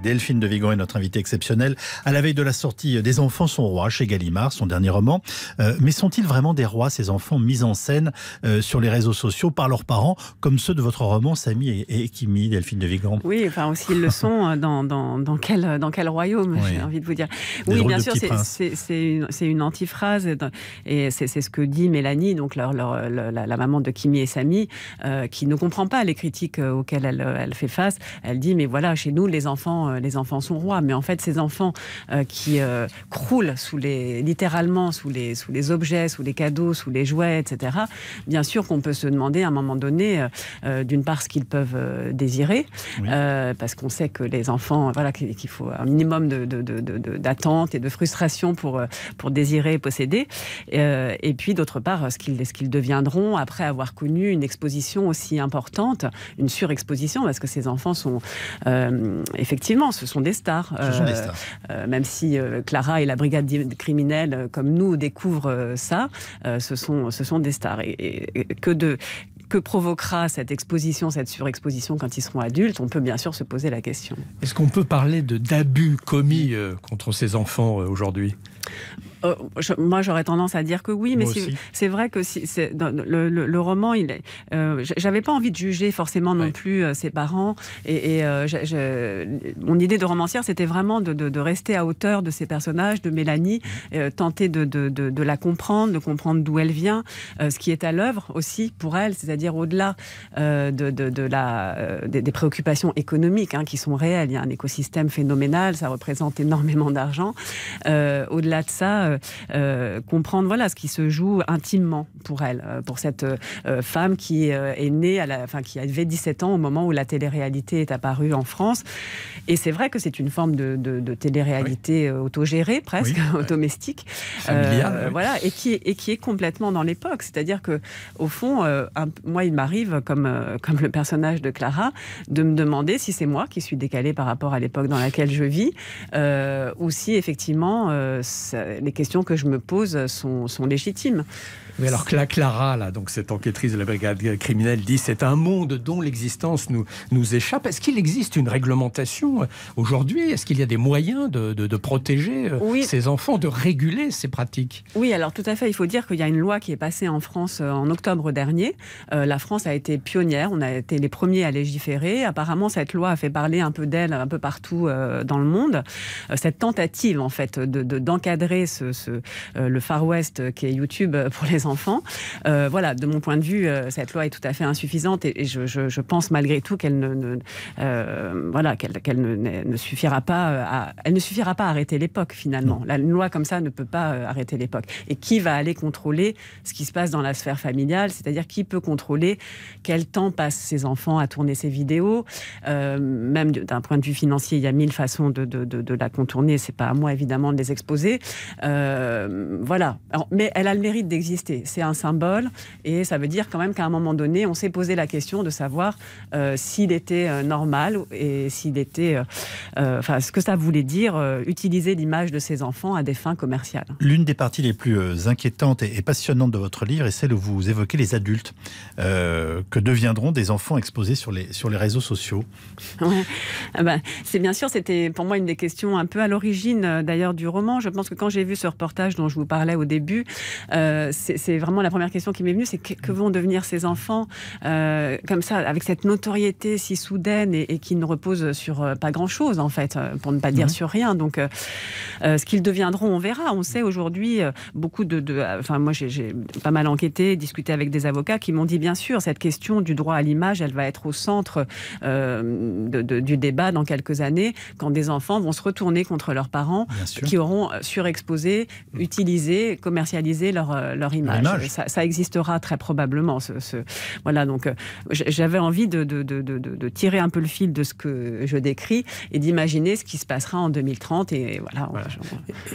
Delphine de Vigan est notre invitée exceptionnelle à la veille de la sortie des Enfants sont rois chez Gallimard, son dernier roman. Euh, mais sont-ils vraiment des rois, ces enfants mis en scène euh, sur les réseaux sociaux par leurs parents, comme ceux de votre roman Samy et, Kimi, Delphine de Vigan Oui, enfin, s'ils le sont, euh, dans, quel, dans quel royaume, j'ai envie de vous dire. oui, bien sûr, c'est une, antiphrase, et c'est ce que dit Mélanie, donc leur, la, maman de Kimi et Samy, qui ne comprend pas les critiques auxquelles elle fait face. Elle dit, mais voilà, chez nous, les enfants euh, les enfants sont rois, mais en fait, ces enfants euh, qui euh, croulent sous les, littéralement sous les, sous les objets, sous les cadeaux, sous les jouets, etc., bien sûr qu'on peut se demander à un moment donné, d'une part, ce qu'ils peuvent désirer, parce qu'on sait que les enfants, voilà, qu'il faut un minimum d'attente et de frustration pour, pour désirer et posséder, et puis d'autre part, ce qu'ils deviendront après avoir connu une exposition aussi importante, une surexposition, parce que ces enfants sont effectivement ce sont des stars. Euh, euh, même si euh, Clara et la brigade criminelle, comme nous, découvrent ça, ce, sont, ce sont des stars. Et, que de que provoquera cette exposition, cette surexposition quand ils seront adultes, on peut bien sûr se poser la question. Est-ce qu'on peut parler de d'abus commis contre ces enfants aujourd'hui euh, moi, j'aurais tendance à dire que oui, mais c'est vrai que le, roman, il euh, J'avais pas envie de juger forcément non plus euh, ses parents. Et, mon idée de romancière, c'était vraiment de, rester à hauteur de ces personnages, de Mélanie, tenter de, la comprendre, de comprendre d'où elle vient, ce qui est à l'œuvre aussi pour elle, c'est-à-dire au-delà de, la, des, préoccupations économiques hein, qui sont réelles. Il y a un écosystème phénoménal, ça représente énormément d'argent. au-delà de ça, euh, euh, comprendre voilà, ce qui se joue intimement pour elle, euh, pour cette femme qui est née, à la, enfin, qui avait 17 ans au moment où la télé-réalité est apparue en France. Et c'est vrai que c'est une forme de, de, télé-réalité autogérée, presque, domestique. Voilà, et qui, et qui est complètement dans l'époque. C'est-à-dire que, au fond, moi, il m'arrive, comme, comme le personnage de Clara, de me demander si c'est moi qui suis décalée par rapport à l'époque dans laquelle je vis, ou si effectivement les questions que je me pose sont, légitimes. Mais alors que la Clara, là, donc cette enquêtrice de la brigade criminelle, dit c'est un monde dont l'existence nous, nous échappe. Est-ce qu'il existe une réglementation euh, aujourd'hui Est-ce qu'il y a des moyens de, protéger euh, ces enfants, de réguler ces pratiques Oui, alors tout à fait. Il faut dire qu'il y a une loi qui est passée en France euh, en octobre dernier. la France a été pionnière, on a été les premiers à légiférer. Apparemment, cette loi a fait parler un peu d'elle un peu partout dans le monde. cette tentative, en fait, d'encadrer ce euh, le Far West qui est YouTube pour les enfants. Euh, voilà, de mon point de vue, euh, cette loi est tout à fait insuffisante et, je, pense malgré tout qu'elle ne, ne voilà qu'elle ne, suffira pas à, elle ne suffira pas à arrêter l'époque finalement. La loi comme ça ne peut pas arrêter l'époque. Et qui va aller contrôler ce qui se passe dans la sphère familiale, c'est-à-dire qui peut contrôler quel temps passent ses enfants à tourner ces vidéos, même d'un point de vue financier, il y a mille façons de, la contourner. C'est pas à moi évidemment de les exposer. Euh, voilà. mais elle a le mérite d'exister. C'est un symbole et ça veut dire quand même qu'à un moment donné, on s'est posé la question de savoir euh, s'il était euh, normal et s'il était, enfin, ce que ça voulait dire utiliser l'image de ses enfants à des fins commerciales. L'une des parties les plus inquiétantes et passionnantes de votre livre est celle où vous évoquez les adultes que deviendront des enfants exposés sur les sur les réseaux sociaux. Ah ben, c'est bien sûr, c'était pour moi une des questions un peu à l'origine d'ailleurs du roman. Je pense que quand j'ai vu ce reportage dont je vous parlais au début, euh, c'est vraiment la première question qui m'est venue, c'est que, vont devenir ces enfants euh, comme ça, avec cette notoriété si soudaine et, qui ne repose sur euh, pas grand-chose en fait, pour ne pas dire sur rien. Donc, ce qu'ils deviendront, on verra. On sait aujourd'hui beaucoup de, de, enfin moi j'ai pas mal enquêté, discuté avec des avocats qui m'ont dit bien sûr cette question du droit à l'image, elle va être au centre du débat dans quelques années quand des enfants vont se retourner contre leurs parents qui auront surexposé Hmm. utiliser, commercialiser leur, euh, image. Ça, existera très probablement. Ce, Voilà, donc euh, j'avais envie de, de, tirer un peu le fil de ce que je décris et d'imaginer ce qui se passera en 2030. Et, voilà,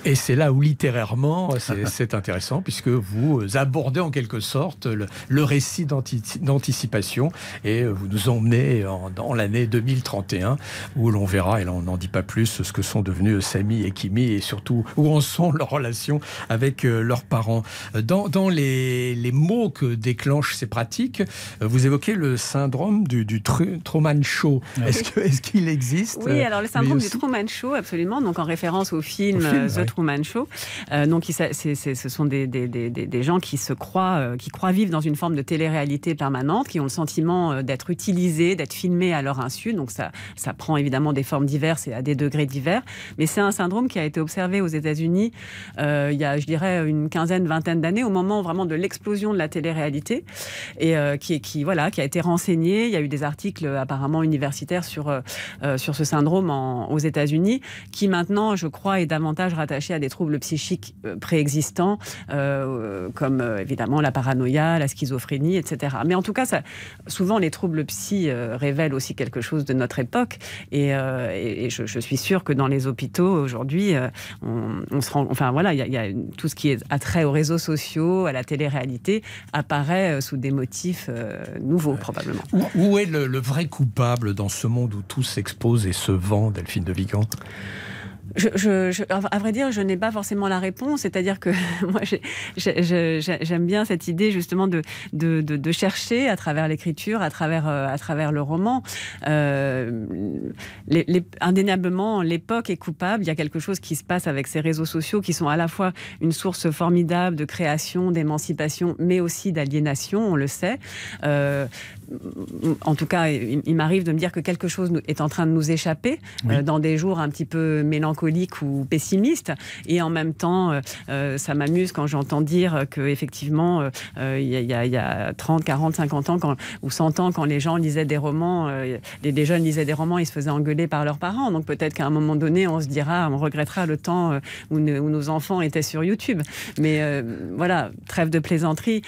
et c'est là où littérairement, c'est intéressant, puisque vous abordez en quelque sorte le, récit d'anticipation et vous nous emmenez dans l'année 2031 où l'on verra, et là on n'en dit pas plus, ce que sont devenus Samy et Kimi et surtout où en sont leurs relation avec euh, leurs parents. Euh, dans, les, mots que déclenchent ces pratiques, euh, vous évoquez le syndrome du, du Truman Show. Est-ce qu'il existe Oui, alors le syndrome du Truman Show, absolument. Donc en référence au film, The Truman Show. donc ce sont des, gens qui se croient, qui croient vivre dans une forme de télé-réalité permanente, qui ont le sentiment d'être utilisés, d'être filmés à leur insu. Donc ça, ça prend évidemment des formes diverses et à des degrés divers. Mais c'est un syndrome qui a été observé aux États-Unis euh, il y a, je dirais, une quinzaine, vingtaine d'années, au moment vraiment de l'explosion de la télé-réalité, et euh, qui, qui, voilà, qui a été renseignée. Il y a eu des articles apparemment universitaires sur, euh, sur ce syndrome aux États-Unis, qui maintenant, je crois, est davantage rattaché à des troubles psychiques préexistants, comme évidemment la paranoïa, la schizophrénie, etc. Mais en tout cas, ça, souvent, les troubles psy révèlent aussi quelque chose de notre époque, et, je, suis sûre que dans les hôpitaux, aujourd'hui, on, se rend... Enfin, voilà, il y tout ce qui est attrait aux réseaux sociaux, à la télé-réalité, apparaît euh, sous des motifs euh, nouveaux probablement. Où, est le, vrai coupable dans ce monde où tout s'expose et se vend, Delphine de Vigan je, à vrai dire, je n'ai pas forcément la réponse. C'est-à-dire que moi, j'aime bien cette idée justement de, de, chercher à travers l'écriture, à travers, euh, à travers le roman. Euh, les, indéniablement, l'époque est coupable. Il y a quelque chose qui se passe avec ces réseaux sociaux qui sont à la fois une source formidable de création, d'émancipation, mais aussi d'aliénation, on le sait. Euh, en tout cas, il, m'arrive de me dire que quelque chose est en train de nous échapper euh, dans des jours un petit peu mélancoliques ou pessimistes. Et en même temps, euh, euh, ça m'amuse quand j'entends dire qu'effectivement, il y, a 30, 40, 50 ans ou 100 ans, quand les gens lisaient des romans, les, jeunes lisaient des romans, ils se faisaient engueuler par leurs parents. Donc peut-être qu'à un moment donné, on se dira, on regrettera le temps où, nos enfants étaient sur YouTube. Mais voilà, trêve de plaisanterie.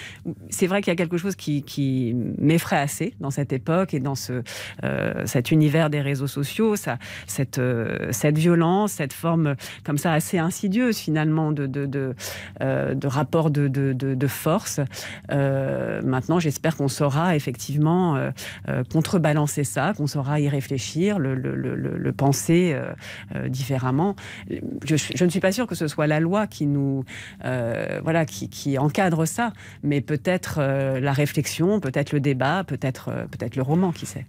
C'est vrai qu'il y a quelque chose qui, qui m'effraie dans cette époque et dans ce, euh, cet univers des réseaux sociaux, ça, cette, euh, cette violence, cette forme euh, comme ça assez insidieuse finalement de, de, de, de rapport de, de, de force. maintenant, j'espère qu'on saura effectivement contrebalancer ça, qu'on saura y réfléchir, le, le, le, penser différemment. Je, je, ne suis pas sûre que ce soit la loi qui nous voilà qui, qui encadre ça, mais peut-être la réflexion, peut-être le débat, peut euh, peut-être le roman, qui sait.